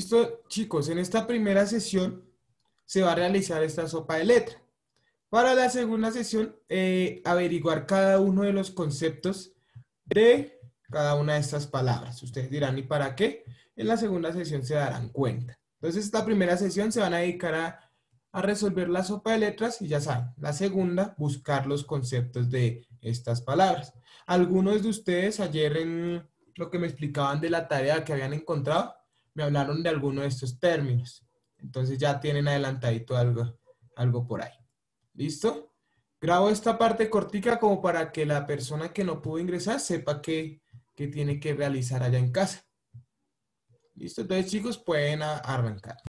Listo, chicos, en esta primera sesión se va a realizar esta sopa de letras. Para la segunda sesión, eh, averiguar cada uno de los conceptos de cada una de estas palabras. Ustedes dirán, ¿y para qué? En la segunda sesión se darán cuenta. Entonces, esta primera sesión se van a dedicar a resolver la sopa de letras y ya saben, la segunda, buscar los conceptos de estas palabras. Algunos de ustedes ayer en lo que me explicaban de la tarea que habían encontrado, me hablaron de alguno de estos términos. Entonces ya tienen adelantadito algo, algo por ahí. ¿Listo? Grabo esta parte cortica como para que la persona que no pudo ingresar sepa qué, qué tiene que realizar allá en casa. ¿Listo? Entonces chicos pueden arrancar.